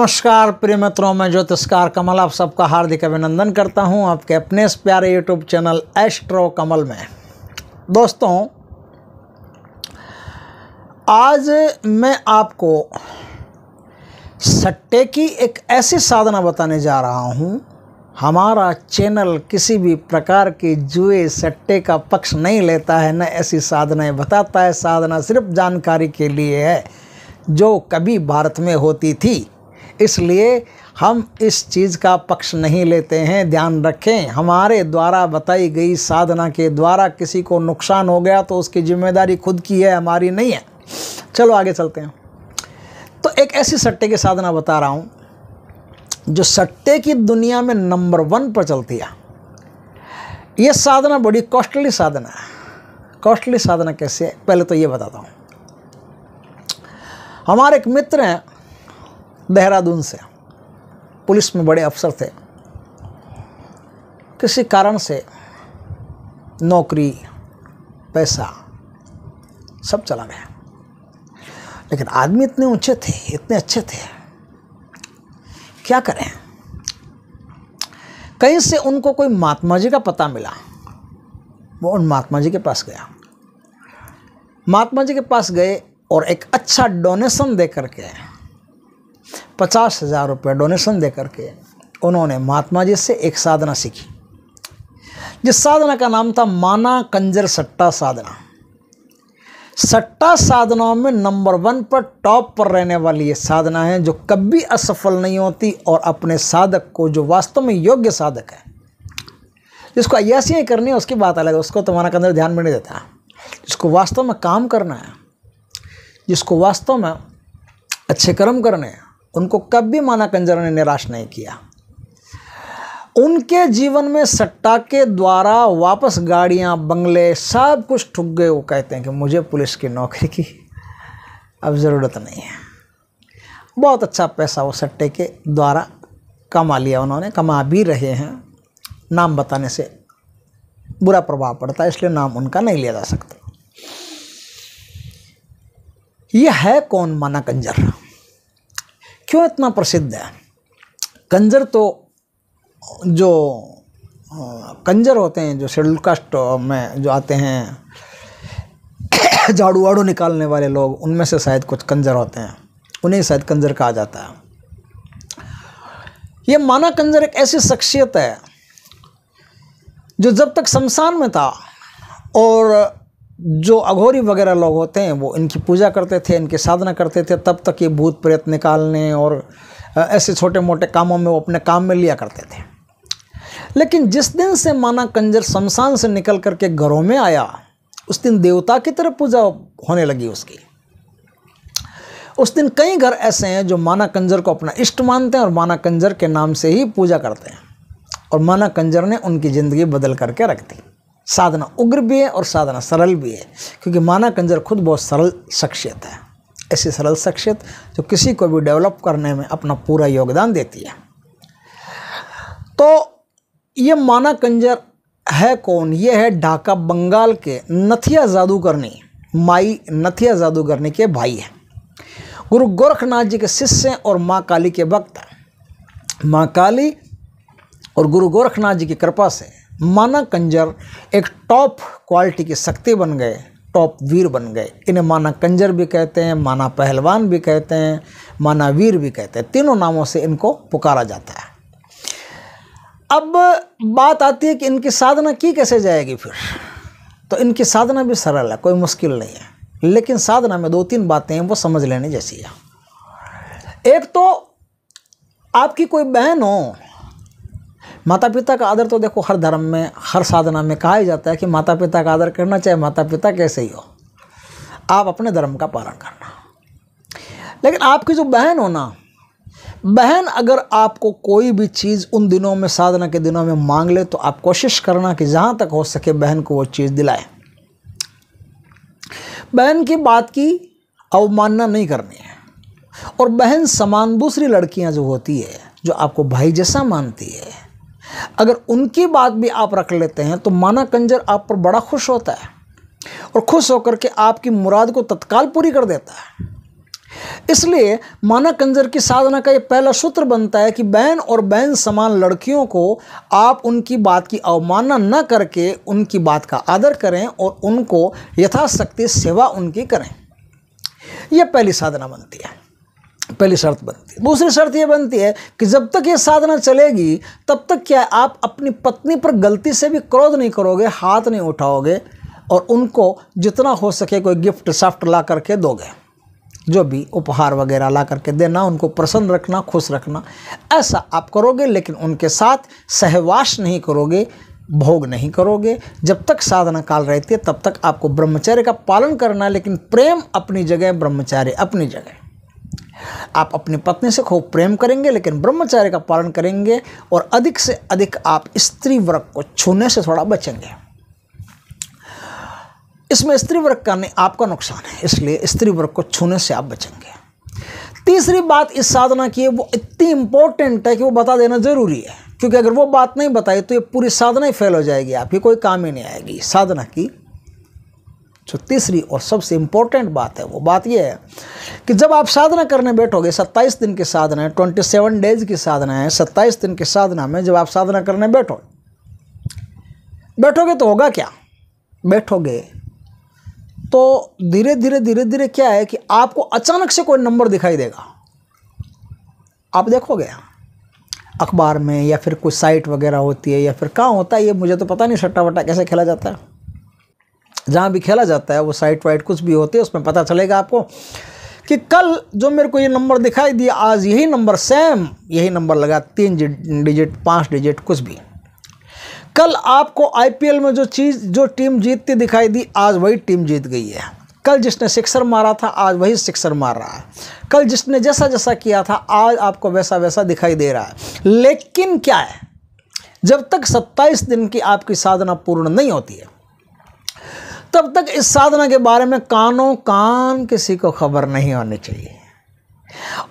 नमस्कार प्रिय मित्रों मैं ज्योतिषकार कमल आप सबका हार्दिक अभिनंदन करता हूं आपके अपने इस प्यारे यूट्यूब चैनल एस्ट्रो कमल में दोस्तों आज मैं आपको सट्टे की एक ऐसी साधना बताने जा रहा हूं हमारा चैनल किसी भी प्रकार के जुए सट्टे का पक्ष नहीं लेता है न ऐसी साधनाएं बताता है साधना सिर्फ जानकारी के लिए है जो कभी भारत में होती थी इसलिए हम इस चीज़ का पक्ष नहीं लेते हैं ध्यान रखें हमारे द्वारा बताई गई साधना के द्वारा किसी को नुकसान हो गया तो उसकी जिम्मेदारी खुद की है हमारी नहीं है चलो आगे चलते हैं तो एक ऐसी सट्टे की साधना बता रहा हूँ जो सट्टे की दुनिया में नंबर वन पर चलती है यह साधना बड़ी कॉस्टली साधना है कॉस्टली साधना कैसे है पहले तो ये बताता हूँ हमारे एक मित्र हैं देहरादून से पुलिस में बड़े अफसर थे किसी कारण से नौकरी पैसा सब चला गया लेकिन आदमी इतने ऊंचे थे इतने अच्छे थे क्या करें कहीं से उनको कोई महात्मा जी का पता मिला वो उन महात्मा जी के पास गया महात्मा जी के पास गए और एक अच्छा डोनेशन दे करके पचास हज़ार रुपये डोनेशन दे करके उन्होंने महात्मा जी से एक साधना सीखी जिस साधना का नाम था माना कंजर सट्टा साधना सट्टा साधनाओं में नंबर वन पर टॉप पर रहने वाली ये साधना है जो कभी असफल नहीं होती और अपने साधक को जो वास्तव में योग्य साधक है जिसको अयासियाँ करनी है उसकी बात अलग है उसको तुम्हारा अंदर ध्यान में नहीं देता जिसको वास्तव में काम करना है जिसको वास्तव में अच्छे कर्म करने हैं उनको कभी माना कंजर ने निराश नहीं किया उनके जीवन में सट्टा के द्वारा वापस गाड़ियाँ बंगले सब कुछ ठुक गए वो कहते हैं कि मुझे पुलिस की नौकरी की अब ज़रूरत नहीं है बहुत अच्छा पैसा वो सट्टे के द्वारा कमा लिया उन्होंने कमा भी रहे हैं नाम बताने से बुरा प्रभाव पड़ता है इसलिए नाम उनका नहीं लिया जा सकता यह है कौन माना कंजर क्यों इतना प्रसिद्ध है कंजर तो जो कंजर होते हैं जो शेड्यूल कास्ट में जो आते हैं झाड़ू वाड़ू निकालने वाले लोग उनमें से शायद कुछ कंजर होते हैं उन्हें शायद कंजर कहा जाता है ये माना कंजर एक ऐसी शख्सियत है जो जब तक शमशान में था और जो अघोरी वगैरह लोग होते हैं वो इनकी पूजा करते थे इनकी साधना करते थे तब तक ये भूत प्रेत निकालने और ऐसे छोटे मोटे कामों में वो अपने काम में लिया करते थे लेकिन जिस दिन से माना कंजर शमशान से निकल करके घरों में आया उस दिन देवता की तरफ पूजा होने लगी उसकी उस दिन कई घर ऐसे हैं जो माना कंजर को अपना इष्ट मानते हैं और माना कंजर के नाम से ही पूजा करते हैं और माना कंजर ने उनकी ज़िंदगी बदल करके रख दी साधना उग्र भी है और साधना सरल भी है क्योंकि माना कंजर खुद बहुत सरल शख्सियत है ऐसी सरल शख्सियत जो किसी को भी डेवलप करने में अपना पूरा योगदान देती है तो ये माना कंजर है कौन ये है ढाका बंगाल के नथिया जादूगरनी माई नथिया जादूगरनी के भाई हैं गुरु गोरखनाथ जी के शिष्य और माँ काली के वक्त माँ काली और गुरु गोरखनाथ जी की कृपा से माना कंजर एक टॉप क्वालिटी के शक्ति बन गए टॉप वीर बन गए इन्हें माना कंजर भी कहते हैं माना पहलवान भी कहते हैं माना वीर भी कहते हैं तीनों नामों से इनको पुकारा जाता है अब बात आती है कि इनकी साधना की कैसे जाएगी फिर तो इनकी साधना भी सरल है कोई मुश्किल नहीं है लेकिन साधना में दो तीन बातें हैं वो समझ लेने जैसी है एक तो आपकी कोई बहन हो माता पिता का आदर तो देखो हर धर्म में हर साधना में कहा ही जाता है कि माता पिता का आदर करना चाहे माता पिता कैसे ही हो आप अपने धर्म का पालन करना लेकिन आपकी जो बहन हो ना बहन अगर आपको कोई भी चीज़ उन दिनों में साधना के दिनों में मांग ले तो आप कोशिश करना कि जहाँ तक हो सके बहन को वो चीज़ दिलाए बहन की बात की अवमानना नहीं करनी है और बहन समान दूसरी लड़कियां जो होती है जो आपको भाई जैसा मानती है अगर उनकी बात भी आप रख लेते हैं तो माना कंजर आप पर बड़ा खुश होता है और खुश होकर के आपकी मुराद को तत्काल पूरी कर देता है इसलिए माना कंजर की साधना का यह पहला सूत्र बनता है कि बहन और बहन समान लड़कियों को आप उनकी बात की अवमानना न करके उनकी बात का आदर करें और उनको यथाशक्ति सेवा उनकी करें यह पहली साधना बनती है पहली शर्त बनती है दूसरी शर्त ये बनती है कि जब तक ये साधना चलेगी तब तक क्या है आप अपनी पत्नी पर गलती से भी क्रोध नहीं करोगे हाथ नहीं उठाओगे और उनको जितना हो सके कोई गिफ्ट सफ्ट ला करके दोगे जो भी उपहार वगैरह ला करके देना उनको प्रसन्न रखना खुश रखना ऐसा आप करोगे लेकिन उनके साथ सहवास नहीं करोगे भोग नहीं करोगे जब तक साधना काल रहती है तब तक आपको ब्रह्मचर्य का पालन करना है लेकिन प्रेम अपनी जगह ब्रह्मचर्य अपनी जगह आप अपनी पत्नी से खूब प्रेम करेंगे लेकिन ब्रह्मचार्य का पालन करेंगे और अधिक से अधिक आप स्त्री वर्ग को छूने से थोड़ा बचेंगे इसमें स्त्री वर्ग का नहीं आपका नुकसान है इसलिए स्त्री वर्ग को छूने से आप बचेंगे तीसरी बात इस साधना की है वो इतनी इंपॉर्टेंट है कि वो बता देना ज़रूरी है क्योंकि अगर वो बात नहीं बताई तो ये पूरी साधना ही फेल हो जाएगी आपकी कोई काम ही नहीं आएगी साधना की जो तीसरी और सबसे इम्पोर्टेंट बात है वो बात यह है कि जब आप साधना करने बैठोगे 27 दिन की साधना है 27 डेज की साधना है 27 दिन की साधना में जब आप साधना करने बैठो बैठोगे तो होगा क्या बैठोगे तो धीरे धीरे धीरे धीरे क्या है कि आपको अचानक से कोई नंबर दिखाई देगा आप देखोगे अखबार में या फिर कोई साइट वगैरह होती है या फिर कहाँ होता है ये मुझे तो पता नहीं सट्टा वट्टा कैसे खेला जाता है जहाँ भी खेला जाता है वो साइट वाइट कुछ भी होती है उसमें पता चलेगा आपको कि कल जो मेरे को ये नंबर दिखाई दिया आज यही नंबर सेम यही नंबर लगा तीन डिजिट पाँच डिजिट कुछ भी कल आपको आईपीएल में जो चीज़ जो टीम जीतती दिखाई दी आज वही टीम जीत गई है कल जिसने सिक्सर मारा था आज वही सिक्सर मार रहा है कल जिसने जैसा जैसा किया था आज आपको वैसा वैसा दिखाई दे रहा है लेकिन क्या है जब तक 27 दिन की आपकी साधना पूर्ण नहीं होती है तब तक इस साधना के बारे में कानों कान किसी को खबर नहीं होनी चाहिए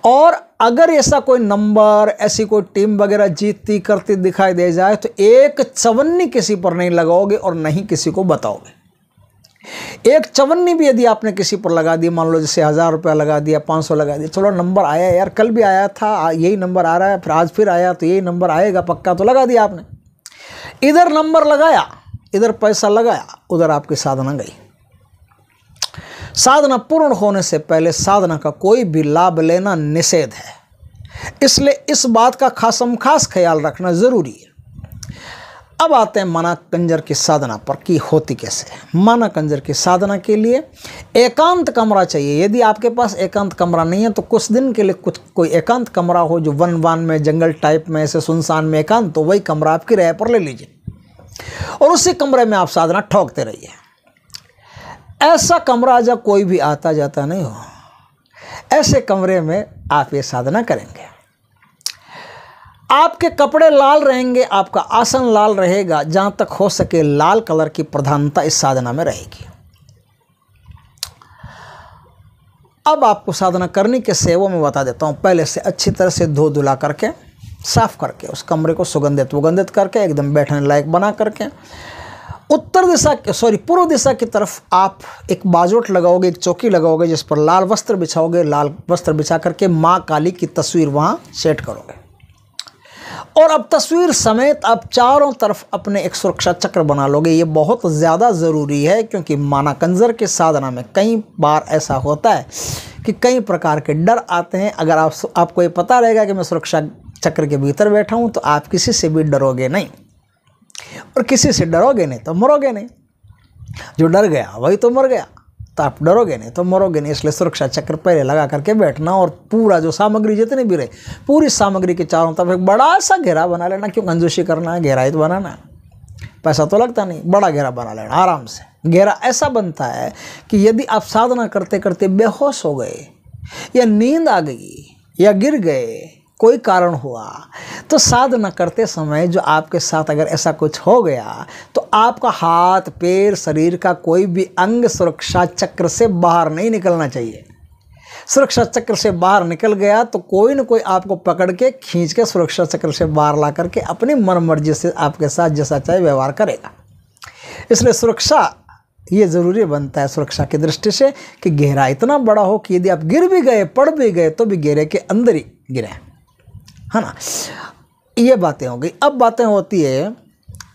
और अगर ऐसा कोई नंबर ऐसी कोई टीम वगैरह जीतती करती दिखाई दे जाए तो एक चवन्नी किसी पर नहीं लगाओगे और नहीं किसी को बताओगे एक चवन्नी भी यदि आपने किसी पर लगा दी मान लो जैसे हज़ार रुपया लगा दिया पाँच सौ लगा दिया चलो नंबर आया यार कल भी आया था यही नंबर आ रहा है फिर आज फिर आया तो यही नंबर आएगा पक्का तो लगा दिया आपने इधर नंबर लगाया इधर पैसा लगाया उधर आपकी साधना गई साधना पूर्ण होने से पहले साधना का कोई भी लाभ लेना निषेध है इसलिए इस बात का खासम खास ख्याल रखना ज़रूरी है अब आते हैं माना कंजर की साधना पर कि होती कैसे माना कंजर की साधना के लिए एकांत कमरा चाहिए यदि आपके पास एकांत कमरा नहीं है तो कुछ दिन के लिए कुछ कोई एकांत कमरा हो जो वन वन में जंगल टाइप में ऐसे सुनसान में एकांत तो वही कमरा आपकी राय पर ले लीजिए और उसी कमरे में आप साधना ठोकते रहिए ऐसा कमरा जब कोई भी आता जाता नहीं हो ऐसे कमरे में आप ये साधना करेंगे आपके कपड़े लाल रहेंगे आपका आसन लाल रहेगा जहाँ तक हो सके लाल कलर की प्रधानता इस साधना में रहेगी अब आपको साधना करने के सेवों में बता देता हूँ पहले से अच्छी तरह से धो धुला करके साफ करके उस कमरे को सुगंधित वगंधित करके एकदम बैठने लायक बना करके उत्तर दिशा सॉरी पूर्व दिशा की तरफ आप एक बाजोट लगाओगे एक चौकी लगाओगे जिस पर लाल वस्त्र बिछाओगे लाल वस्त्र बिछा करके माँ काली की तस्वीर वहाँ सेट करोगे और अब तस्वीर समेत आप चारों तरफ अपने एक सुरक्षा चक्र बना लोगे ये बहुत ज़्यादा ज़रूरी है क्योंकि माना कंजर के साधना में कई बार ऐसा होता है कि कई प्रकार के डर आते हैं अगर आप आपको ये पता रहेगा कि मैं सुरक्षा चक्र के भीतर बैठा हूँ तो आप किसी से भी डरोगे नहीं और किसी से डरोगे नहीं तो मरोगे नहीं जो डर गया वही तो मर गया तो आप डरोगे नहीं तो मरोगे नहीं इसलिए सुरक्षा चक्र पहले लगा करके बैठना और पूरा जो सामग्री जितनी भी रहे पूरी सामग्री के चारों तरफ एक बड़ा सा घेरा बना लेना क्यों कंजूसी करना है घेरा ही तो बनाना पैसा तो लगता नहीं बड़ा घेरा बना लेना आराम से घेरा ऐसा बनता है कि यदि आप साधना करते करते बेहोश हो गए या नींद आ गई या गिर गए कोई कारण हुआ तो साधना करते समय जो आपके साथ अगर ऐसा कुछ हो गया तो आपका हाथ पैर शरीर का कोई भी अंग सुरक्षा चक्र से बाहर नहीं निकलना चाहिए सुरक्षा चक्र से बाहर निकल गया तो कोई ना कोई आपको पकड़ के खींच के सुरक्षा चक्र से बाहर ला करके अपनी मन मर्जी से आपके साथ जैसा चाहे व्यवहार करेगा इसलिए सुरक्षा ये ज़रूरी बनता है सुरक्षा की दृष्टि से कि गहरा इतना बड़ा हो कि यदि आप गिर भी गए पड़ भी गए तो भी गहरे के अंदर ही गिरें है ना ये बातें हो गई अब बातें होती है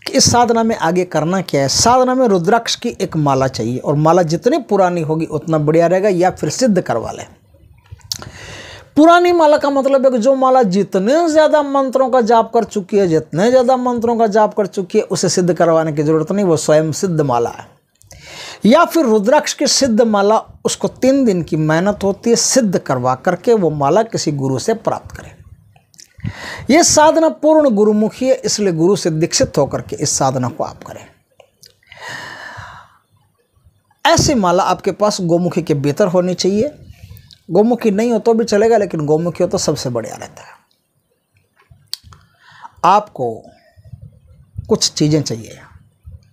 कि इस साधना में आगे करना क्या है साधना में रुद्राक्ष की एक माला चाहिए और माला जितनी पुरानी होगी उतना बढ़िया रहेगा या फिर सिद्ध करवा लें पुरानी माला का मतलब है कि जो माला जितने ज़्यादा मंत्रों का जाप कर चुकी है जितने ज़्यादा मंत्रों का जाप कर चुकी है उसे सिद्ध करवाने की ज़रूरत नहीं वो स्वयं सिद्ध माला है या फिर रुद्राक्ष की सिद्ध माला उसको तीन दिन की मेहनत होती है सिद्ध करवा करके वो माला किसी गुरु से प्राप्त करें ये साधना पूर्ण गुरुमुखी है इसलिए गुरु से दीक्षित होकर के इस साधना को आप करें ऐसी माला आपके पास गोमुखी के भीतर होनी चाहिए गोमुखी नहीं हो तो भी चलेगा लेकिन गोमुखी हो तो सबसे बढ़िया रहता है आपको कुछ चीज़ें चाहिए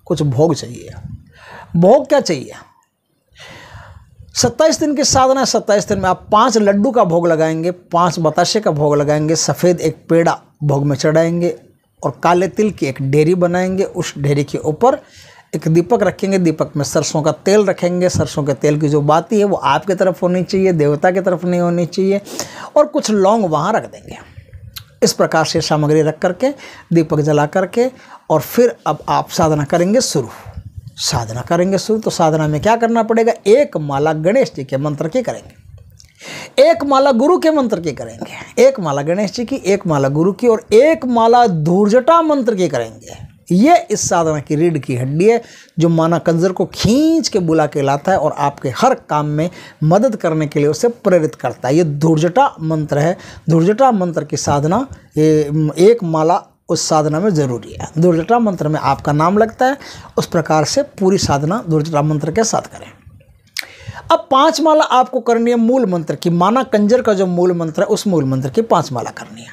कुछ भोग चाहिए भोग क्या चाहिए सत्ताईस दिन की साधना है सत्ताईस दिन में आप पांच लड्डू का भोग लगाएंगे पांच बताशे का भोग लगाएंगे सफ़ेद एक पेड़ा भोग में चढ़ाएंगे और काले तिल की एक डेरी बनाएंगे उस डेरी के ऊपर एक दीपक रखेंगे दीपक में सरसों का तेल रखेंगे सरसों के तेल की जो बाती है वो आपकी तरफ होनी चाहिए देवता की तरफ नहीं होनी चाहिए और कुछ लौंग वहाँ रख देंगे इस प्रकार से सामग्री रख करके दीपक जला करके और फिर अब आप साधना करेंगे शुरू साधना करेंगे शुरू तो साधना में क्या करना पड़ेगा एक माला गणेश जी के मंत्र की करेंगे एक माला गुरु के मंत्र की करेंगे एक माला गणेश जी की एक माला गुरु की और एक माला धूर्जटा मंत्र की करेंगे ये इस साधना की रीढ़ की हड्डी है जो माना कंजर को खींच के बुला के लाता है और आपके हर काम में मदद करने के लिए उसे प्रेरित करता है ये दुर्जटा मंत्र है दुर्जटा मंत्र की साधना ये एक माला उस साधना में ज़रूरी है दुर्जटा मंत्र में आपका नाम लगता है उस प्रकार से पूरी साधना दुर्जटा मंत्र के साथ करें अब पांच माला आपको करनी है मूल मंत्र की माना कंजर का जो मूल मंत्र है उस मूल मंत्र की पांच माला करनी है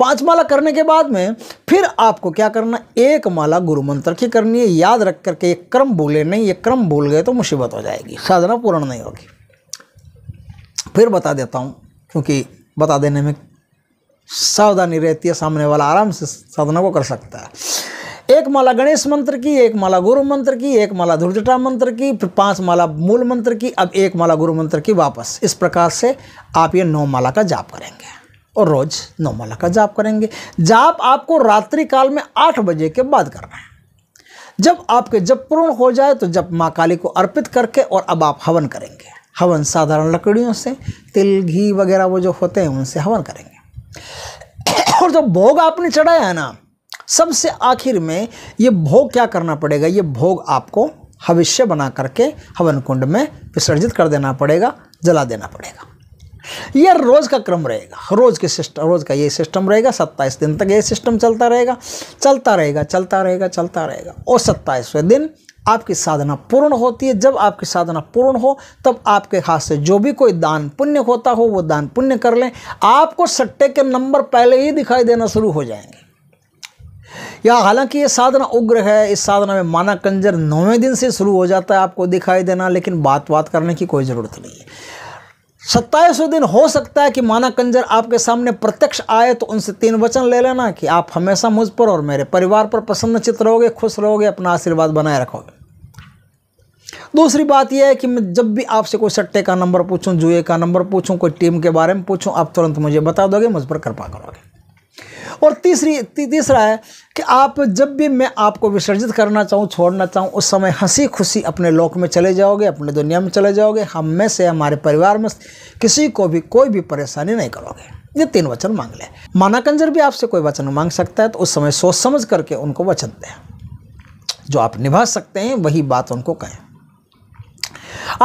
पांच माला करने के बाद में फिर आपको क्या करना एक माला गुरु मंत्र की करनी है याद रख करके ये क्रम भूले नहीं ये क्रम भूल गए तो मुसीबत हो जाएगी साधना पूर्ण नहीं होगी फिर बता देता हूँ क्योंकि बता देने में सावधानी रहती है सामने वाला आराम से साधना को कर सकता है एक माला गणेश मंत्र की एक माला गुरु मंत्र की एक माला ध्रुजटा मंत्र की फिर पांच माला मूल मंत्र की अब एक माला गुरु मंत्र की वापस इस प्रकार से आप ये नौ माला का जाप करेंगे और रोज़ नौ माला का जाप करेंगे जाप आपको रात्रि काल में आठ बजे के बाद करना है जब आपके जब पूर्ण हो जाए तो जब माँ काली को अर्पित करके और अब आप हवन करेंगे हवन साधारण लकड़ियों से तिल घी वगैरह वो जो होते हैं उनसे हवन करेंगे और जो भोग आपने चढ़ाया है ना सबसे आखिर में ये भोग क्या करना पड़ेगा ये भोग आपको हविष्य बना करके हवन कुंड में विसर्जित कर देना पड़ेगा जला देना पड़ेगा यह रोज़ का क्रम रहेगा रोज़ के सिस्टम रोज़ का ये सिस्टम रहेगा सत्ताईस दिन तक ये सिस्टम चलता रहेगा चलता रहेगा चलता रहेगा चलता रहेगा और सत्ताईसवें दिन आपकी साधना पूर्ण होती है जब आपकी साधना पूर्ण हो तब आपके हाथ से जो भी कोई दान पुण्य होता हो वो दान पुण्य कर लें आपको सट्टे के नंबर पहले ही दिखाई देना शुरू हो जाएंगे या हालांकि ये साधना उग्र है इस साधना में माना कंजर नौवें दिन से शुरू हो जाता है आपको दिखाई देना लेकिन बात बात करने की कोई ज़रूरत नहीं है सत्ताईसवें दिन हो सकता है कि माना कंजर आपके सामने प्रत्यक्ष आए तो उनसे तीन वचन ले लेना कि आप हमेशा मुझ पर और मेरे परिवार पर प्रसन्नचित रहोगे खुश रहोगे अपना आशीर्वाद बनाए रखोगे दूसरी बात यह है कि मैं जब भी आपसे कोई सट्टे का नंबर पूछूं जुए का नंबर पूछूं कोई टीम के बारे में पूछूं आप तुरंत मुझे बता दोगे मुझ पर कृपा करोगे और तीसरी ती, तीसरा है कि आप जब भी मैं आपको विसर्जित करना चाहूँ छोड़ना चाहूँ उस समय हंसी खुशी अपने लोक में चले जाओगे अपने दुनिया में चले जाओगे हम में से हमारे परिवार में किसी को भी कोई भी परेशानी नहीं करोगे ये तीन वचन मांग लें माना कंजर भी आपसे कोई वचन मांग सकता है तो उस समय सोच समझ करके उनको वचन दें जो आप निभा सकते हैं वही बात उनको कहें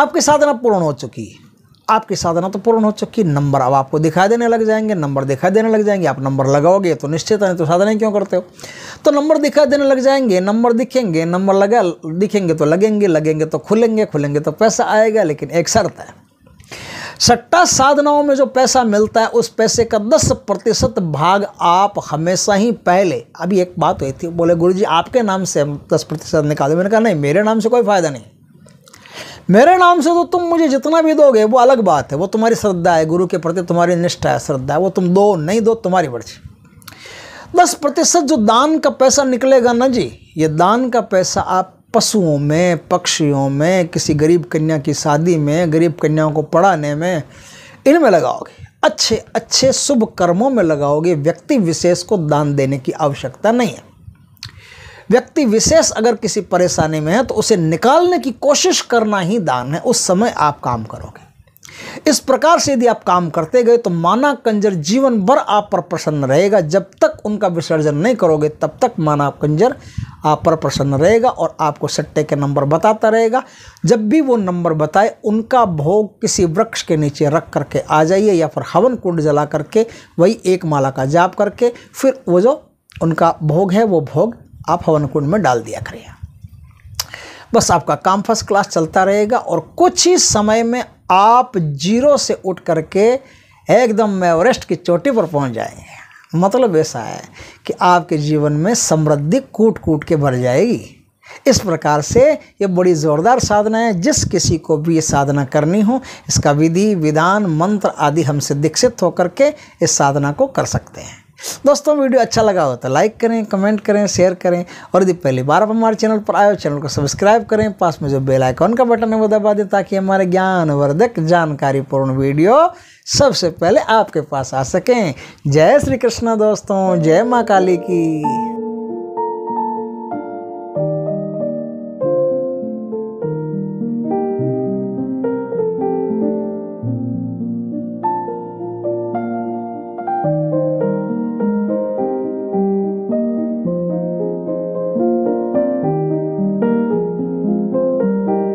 आपकी साधना पूर्ण हो चुकी है आपकी साधना तो पूर्ण हो चुकी नंबर अब आपको दिखाई देने लग जाएंगे नंबर दिखाई देने लग जाएंगे आप नंबर लगाओगे तो निश्चित है तो साधना क्यों करते हो तो नंबर दिखाई देने लग जाएंगे नंबर दिखेंगे नंबर लगा दिखेंगे तो लगेंगे लगेंगे तो खुलेंगे खुलेंगे तो पैसा आएगा लेकिन एक शर्त है सट्टा साधनाओं में जो पैसा मिलता है उस पैसे का दस प्रतिशत भाग आप हमेशा ही पहले अभी एक बात हुई तो थी बोले गुरु जी आपके नाम से हम दस प्रतिशत निकाले मैंने कहा नहीं मेरे नाम से कोई फ़ायदा नहीं मेरे नाम से तो तुम मुझे जितना भी दोगे वो अलग बात है वो तुम्हारी श्रद्धा है गुरु के प्रति तुम्हारी निष्ठा है श्रद्धा है वो तुम दो नहीं दो तुम्हारी मर्जी दस प्रतिशत जो दान का पैसा निकलेगा ना जी ये दान का पैसा आप पशुओं में पक्षियों में किसी गरीब कन्या की शादी में गरीब कन्याओं को पढ़ाने में इनमें लगाओगे अच्छे अच्छे शुभ कर्मों में लगाओगे व्यक्ति विशेष को दान देने की आवश्यकता नहीं है व्यक्ति विशेष अगर किसी परेशानी में है तो उसे निकालने की कोशिश करना ही दान है उस समय आप काम करोगे इस प्रकार से यदि आप काम करते गए तो माना कंजर जीवन भर आप पर प्रसन्न रहेगा जब तक उनका विसर्जन नहीं करोगे तब तक माना कंजर आप पर प्रसन्न रहेगा और आपको सट्टे के नंबर बताता रहेगा जब भी वो नंबर बताए उनका भोग किसी वृक्ष के नीचे रख करके आ जाइए या फिर हवन कुंड जला करके वही एक माला का जाप करके फिर वो जो उनका भोग है वो भोग आप हवन कुंड में डाल दिया करें बस आपका काम फर्स्ट क्लास चलता रहेगा और कुछ ही समय में आप जीरो से उठ करके एकदम एवरेस्ट की चोटी पर पहुंच जाएंगे मतलब ऐसा है कि आपके जीवन में समृद्धि कूट कूट के भर जाएगी इस प्रकार से ये बड़ी ज़ोरदार साधना है जिस किसी को भी ये साधना करनी हो इसका विधि विधान मंत्र आदि हमसे दीक्षित होकर के इस साधना को कर सकते हैं दोस्तों वीडियो अच्छा लगा हो तो लाइक करें कमेंट करें शेयर करें और यदि पहली बार आप हमारे चैनल पर आए हो चैनल को सब्सक्राइब करें पास में जो बेल आइकॉन का बटन है वो दबा दें ताकि हमारे ज्ञानवर्धक जानकारीपूर्ण वीडियो सबसे पहले आपके पास आ सकें जय श्री कृष्णा दोस्तों जय माँ काली की